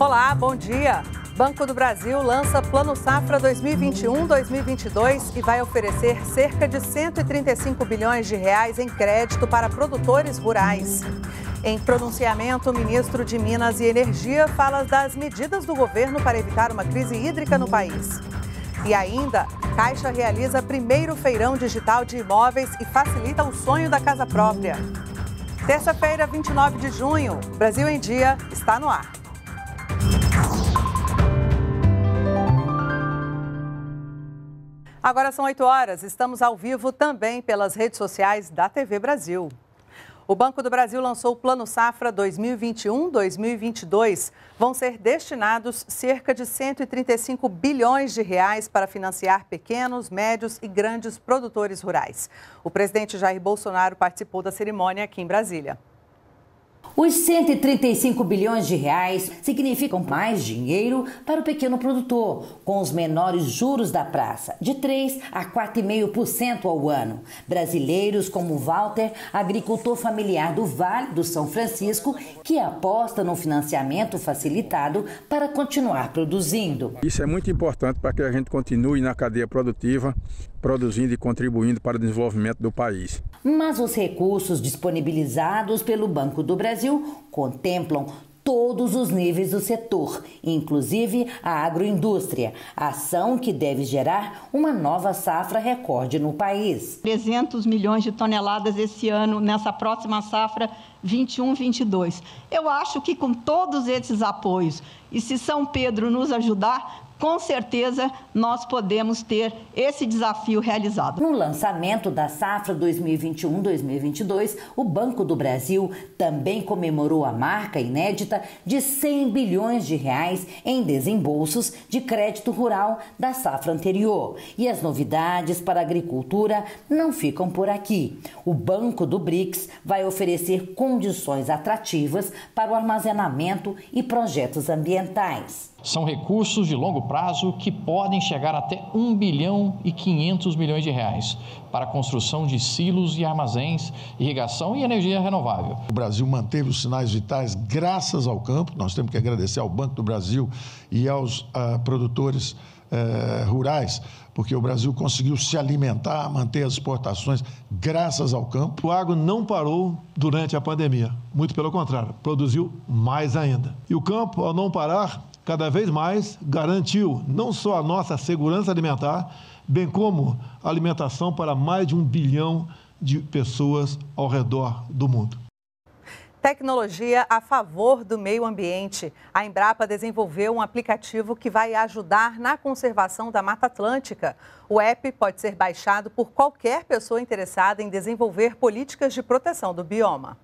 Olá, bom dia. Banco do Brasil lança Plano Safra 2021-2022 e vai oferecer cerca de 135 bilhões de reais em crédito para produtores rurais. Em pronunciamento, o ministro de Minas e Energia fala das medidas do governo para evitar uma crise hídrica no país. E ainda, Caixa realiza primeiro feirão digital de imóveis e facilita o sonho da casa própria. Terça-feira, 29 de junho, Brasil em Dia está no ar. Agora são 8 horas, estamos ao vivo também pelas redes sociais da TV Brasil. O Banco do Brasil lançou o Plano Safra 2021-2022. Vão ser destinados cerca de 135 bilhões de reais para financiar pequenos, médios e grandes produtores rurais. O presidente Jair Bolsonaro participou da cerimônia aqui em Brasília. Os 135 bilhões de reais significam mais dinheiro para o pequeno produtor, com os menores juros da praça, de 3 a 4,5% ao ano. Brasileiros como Walter, agricultor familiar do Vale do São Francisco, que aposta no financiamento facilitado para continuar produzindo. Isso é muito importante para que a gente continue na cadeia produtiva produzindo e contribuindo para o desenvolvimento do país. Mas os recursos disponibilizados pelo Banco do Brasil contemplam todos os níveis do setor, inclusive a agroindústria, ação que deve gerar uma nova safra recorde no país. 300 milhões de toneladas esse ano, nessa próxima safra 21-22. Eu acho que com todos esses apoios, e se São Pedro nos ajudar, com certeza nós podemos ter esse desafio realizado. No lançamento da safra 2021-2022, o Banco do Brasil também comemorou a marca inédita de 100 bilhões de reais em desembolsos de crédito rural da safra anterior. E as novidades para a agricultura não ficam por aqui. O Banco do BRICS vai oferecer condições atrativas para o armazenamento e projetos ambientais. São recursos de longo prazo que podem chegar até 1 bilhão e 500 milhões de reais para a construção de silos e armazéns, irrigação e energia renovável. O Brasil manteve os sinais vitais graças ao campo. Nós temos que agradecer ao Banco do Brasil e aos uh, produtores eh, rurais, porque o Brasil conseguiu se alimentar, manter as exportações graças ao campo. O agro não parou durante a pandemia, muito pelo contrário, produziu mais ainda. E o campo, ao não parar, cada vez mais garantiu não só a nossa segurança alimentar, bem como alimentação para mais de um bilhão de pessoas ao redor do mundo. Tecnologia a favor do meio ambiente. A Embrapa desenvolveu um aplicativo que vai ajudar na conservação da Mata Atlântica. O app pode ser baixado por qualquer pessoa interessada em desenvolver políticas de proteção do bioma.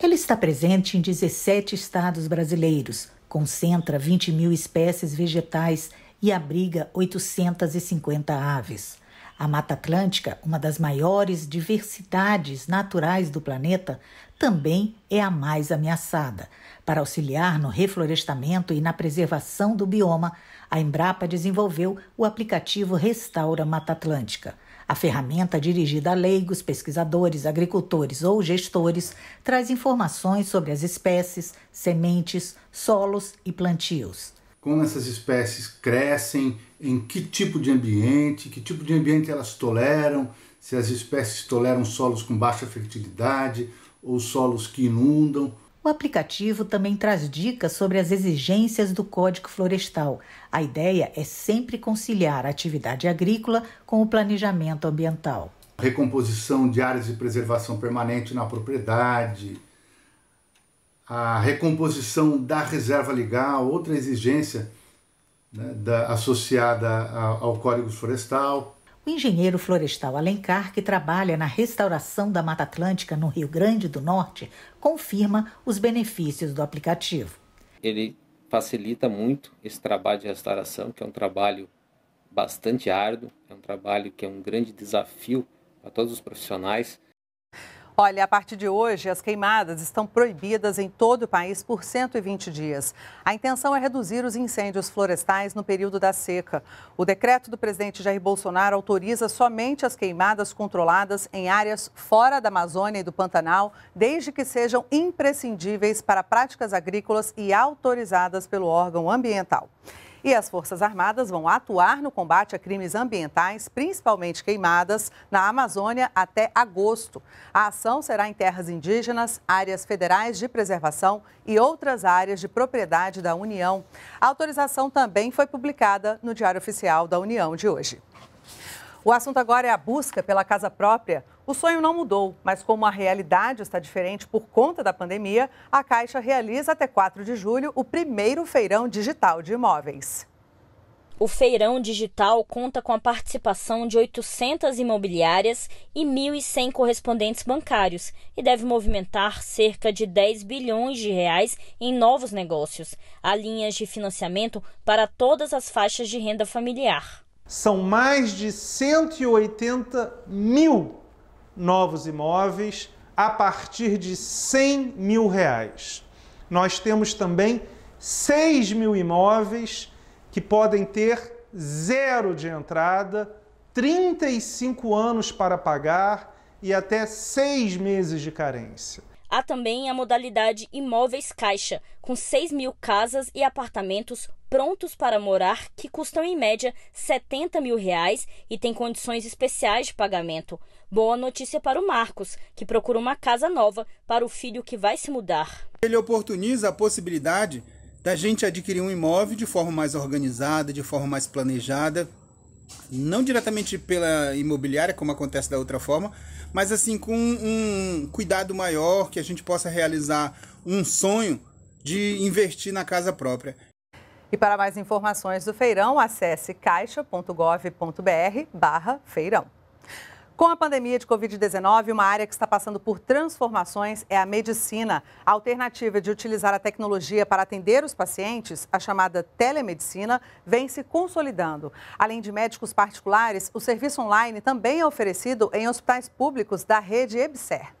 Ele está presente em 17 estados brasileiros, concentra 20 mil espécies vegetais e abriga 850 aves. A Mata Atlântica, uma das maiores diversidades naturais do planeta, também é a mais ameaçada. Para auxiliar no reflorestamento e na preservação do bioma, a Embrapa desenvolveu o aplicativo Restaura Mata Atlântica. A ferramenta dirigida a leigos, pesquisadores, agricultores ou gestores traz informações sobre as espécies, sementes, solos e plantios. Como essas espécies crescem, em que tipo de ambiente, que tipo de ambiente elas toleram, se as espécies toleram solos com baixa fertilidade, ou solos que inundam. O aplicativo também traz dicas sobre as exigências do Código Florestal. A ideia é sempre conciliar a atividade agrícola com o planejamento ambiental. Recomposição de áreas de preservação permanente na propriedade, a recomposição da reserva legal, outra exigência né, da, associada ao Código Florestal, o engenheiro florestal Alencar, que trabalha na restauração da Mata Atlântica no Rio Grande do Norte, confirma os benefícios do aplicativo. Ele facilita muito esse trabalho de restauração, que é um trabalho bastante árduo, é um trabalho que é um grande desafio para todos os profissionais. Olha, a partir de hoje, as queimadas estão proibidas em todo o país por 120 dias. A intenção é reduzir os incêndios florestais no período da seca. O decreto do presidente Jair Bolsonaro autoriza somente as queimadas controladas em áreas fora da Amazônia e do Pantanal, desde que sejam imprescindíveis para práticas agrícolas e autorizadas pelo órgão ambiental. E as Forças Armadas vão atuar no combate a crimes ambientais, principalmente queimadas, na Amazônia até agosto. A ação será em terras indígenas, áreas federais de preservação e outras áreas de propriedade da União. A autorização também foi publicada no Diário Oficial da União de hoje. O assunto agora é a busca pela casa própria. O sonho não mudou, mas como a realidade está diferente por conta da pandemia, a Caixa realiza até 4 de julho o primeiro feirão digital de imóveis. O feirão digital conta com a participação de 800 imobiliárias e 1.100 correspondentes bancários e deve movimentar cerca de 10 bilhões de reais em novos negócios. Há linhas de financiamento para todas as faixas de renda familiar. São mais de 180 mil novos imóveis a partir de 100 mil reais. Nós temos também 6 mil imóveis que podem ter zero de entrada, 35 anos para pagar e até seis meses de carência. Há também a modalidade imóveis caixa, com 6 mil casas e apartamentos prontos para morar que custam em média 70 mil reais e têm condições especiais de pagamento. Boa notícia para o Marcos, que procura uma casa nova para o filho que vai se mudar. Ele oportuniza a possibilidade da gente adquirir um imóvel de forma mais organizada, de forma mais planejada, não diretamente pela imobiliária, como acontece da outra forma, mas assim com um cuidado maior que a gente possa realizar um sonho de investir na casa própria. E para mais informações do feirão, acesse caixa.gov.br barra feirão. Com a pandemia de Covid-19, uma área que está passando por transformações é a medicina. A alternativa de utilizar a tecnologia para atender os pacientes, a chamada telemedicina, vem se consolidando. Além de médicos particulares, o serviço online também é oferecido em hospitais públicos da rede EBSER.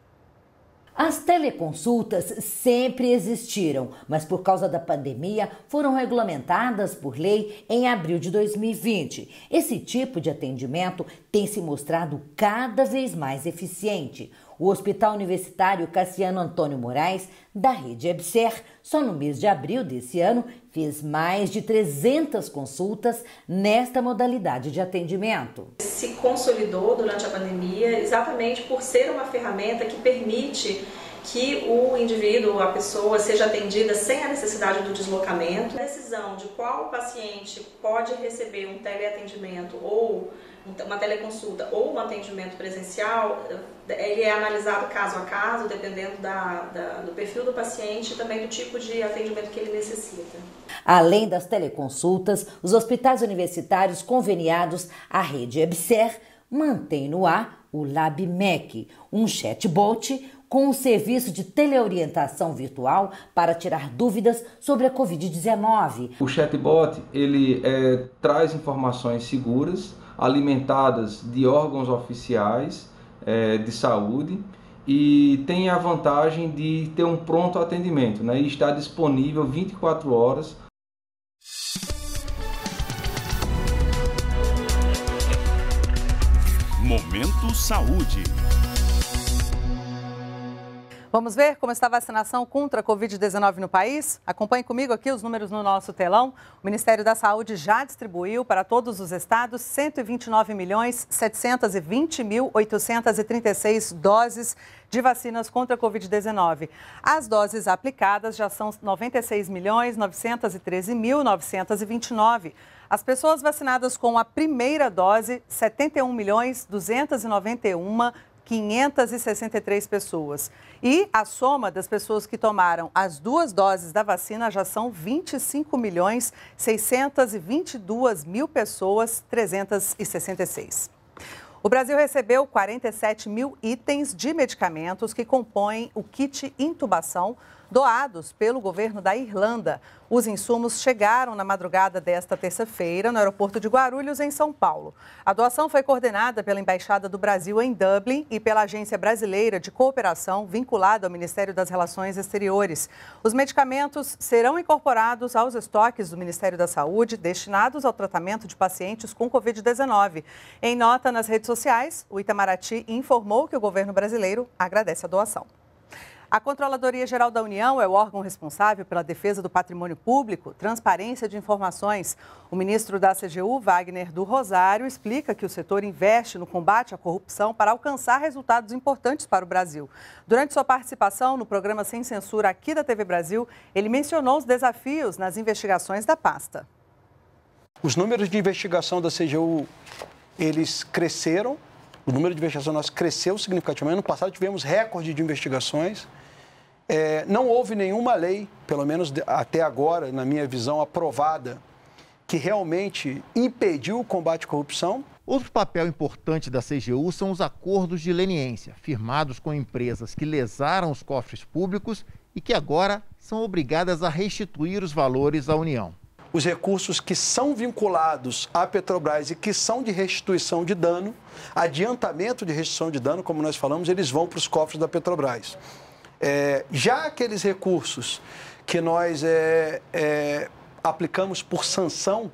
As teleconsultas sempre existiram, mas por causa da pandemia foram regulamentadas por lei em abril de 2020. Esse tipo de atendimento tem se mostrado cada vez mais eficiente. O Hospital Universitário Cassiano Antônio Moraes, da rede EBSER, só no mês de abril desse ano fez mais de 300 consultas nesta modalidade de atendimento. Se consolidou durante a pandemia exatamente por ser uma ferramenta que permite que o indivíduo, a pessoa, seja atendida sem a necessidade do deslocamento. A decisão de qual paciente pode receber um teleatendimento ou uma teleconsulta ou um atendimento presencial, ele é analisado caso a caso, dependendo da, da, do perfil do paciente e também do tipo de atendimento que ele necessita. Além das teleconsultas, os hospitais universitários conveniados à rede EBSER mantêm no ar o LabMec, um chatbot com o serviço de teleorientação virtual para tirar dúvidas sobre a Covid-19. O chatbot ele é, traz informações seguras, alimentadas de órgãos oficiais é, de saúde e tem a vantagem de ter um pronto atendimento né, e está disponível 24 horas. Momento Saúde. Vamos ver como está a vacinação contra a Covid-19 no país? Acompanhe comigo aqui os números no nosso telão. O Ministério da Saúde já distribuiu para todos os estados 129 milhões 720 mil 836 doses de vacinas contra a Covid-19. As doses aplicadas já são 96 milhões 913 mil 929. As pessoas vacinadas com a primeira dose, 71 milhões 291 563 pessoas. E a soma das pessoas que tomaram as duas doses da vacina já são 25 milhões 622 mil pessoas, 366. O Brasil recebeu 47 mil itens de medicamentos que compõem o kit intubação doados pelo governo da Irlanda. Os insumos chegaram na madrugada desta terça-feira no aeroporto de Guarulhos, em São Paulo. A doação foi coordenada pela Embaixada do Brasil em Dublin e pela Agência Brasileira de Cooperação, vinculada ao Ministério das Relações Exteriores. Os medicamentos serão incorporados aos estoques do Ministério da Saúde destinados ao tratamento de pacientes com Covid-19. Em nota nas redes sociais, o Itamaraty informou que o governo brasileiro agradece a doação. A Controladoria Geral da União é o órgão responsável pela defesa do patrimônio público, transparência de informações. O ministro da CGU, Wagner do Rosário, explica que o setor investe no combate à corrupção para alcançar resultados importantes para o Brasil. Durante sua participação no programa Sem Censura aqui da TV Brasil, ele mencionou os desafios nas investigações da pasta. Os números de investigação da CGU, eles cresceram o número de investigações nosso cresceu significativamente. No passado tivemos recorde de investigações é, não houve nenhuma lei, pelo menos até agora, na minha visão, aprovada, que realmente impediu o combate à corrupção. Outro papel importante da CGU são os acordos de leniência, firmados com empresas que lesaram os cofres públicos e que agora são obrigadas a restituir os valores à União. Os recursos que são vinculados à Petrobras e que são de restituição de dano, adiantamento de restituição de dano, como nós falamos, eles vão para os cofres da Petrobras. É, já aqueles recursos que nós é, é, aplicamos por sanção,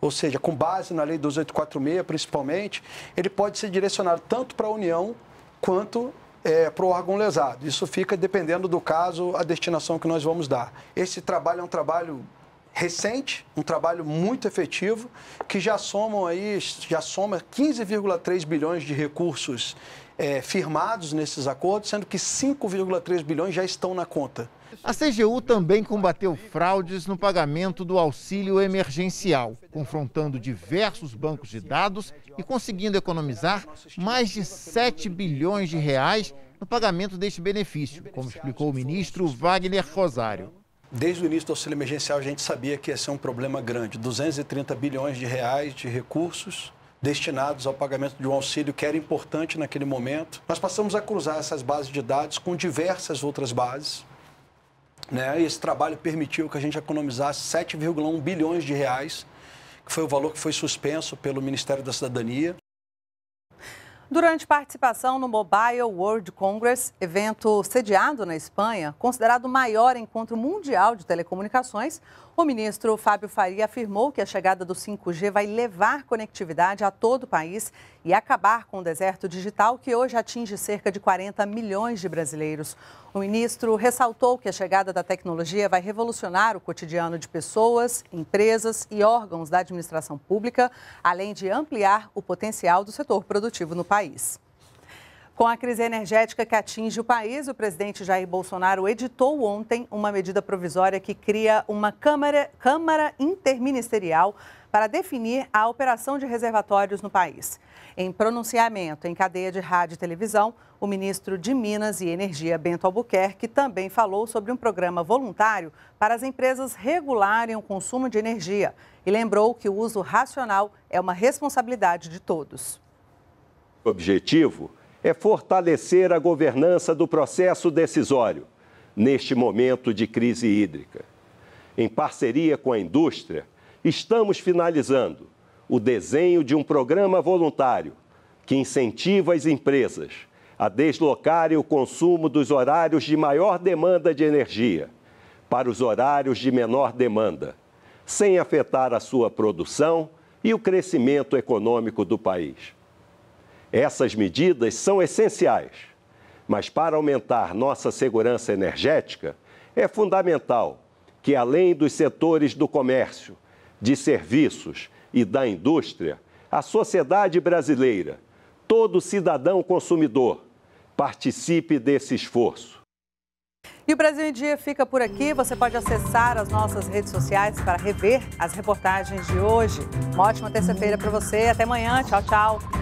ou seja, com base na Lei 2846 principalmente, ele pode ser direcionado tanto para a União quanto é, para o órgão lesado. Isso fica dependendo do caso, a destinação que nós vamos dar. Esse trabalho é um trabalho recente, um trabalho muito efetivo, que já somam aí, já soma 15,3 bilhões de recursos é, firmados nesses acordos, sendo que 5,3 bilhões já estão na conta. A CGU também combateu fraudes no pagamento do auxílio emergencial, confrontando diversos bancos de dados e conseguindo economizar mais de 7 bilhões de reais no pagamento deste benefício, como explicou o ministro Wagner Rosário. Desde o início do auxílio emergencial, a gente sabia que ia ser um problema grande. 230 bilhões de reais de recursos destinados ao pagamento de um auxílio que era importante naquele momento. Nós passamos a cruzar essas bases de dados com diversas outras bases. Né? E esse trabalho permitiu que a gente economizasse 7,1 bilhões de reais, que foi o valor que foi suspenso pelo Ministério da Cidadania. Durante participação no Mobile World Congress, evento sediado na Espanha, considerado o maior encontro mundial de telecomunicações, o ministro Fábio Faria afirmou que a chegada do 5G vai levar conectividade a todo o país e acabar com o deserto digital que hoje atinge cerca de 40 milhões de brasileiros. O ministro ressaltou que a chegada da tecnologia vai revolucionar o cotidiano de pessoas, empresas e órgãos da administração pública, além de ampliar o potencial do setor produtivo no país. Com a crise energética que atinge o país, o presidente Jair Bolsonaro editou ontem uma medida provisória que cria uma Câmara, câmara Interministerial para definir a operação de reservatórios no país. Em pronunciamento em cadeia de rádio e televisão, o ministro de Minas e Energia, Bento Albuquerque, também falou sobre um programa voluntário para as empresas regularem o consumo de energia e lembrou que o uso racional é uma responsabilidade de todos. O objetivo é fortalecer a governança do processo decisório neste momento de crise hídrica. Em parceria com a indústria, estamos finalizando o desenho de um programa voluntário que incentiva as empresas a deslocarem o consumo dos horários de maior demanda de energia para os horários de menor demanda, sem afetar a sua produção e o crescimento econômico do país. Essas medidas são essenciais, mas para aumentar nossa segurança energética, é fundamental que, além dos setores do comércio, de serviços e da indústria, a sociedade brasileira, todo cidadão consumidor, participe desse esforço. E o Brasil em Dia fica por aqui. Você pode acessar as nossas redes sociais para rever as reportagens de hoje. Uma ótima terça-feira para você. Até amanhã. Tchau, tchau.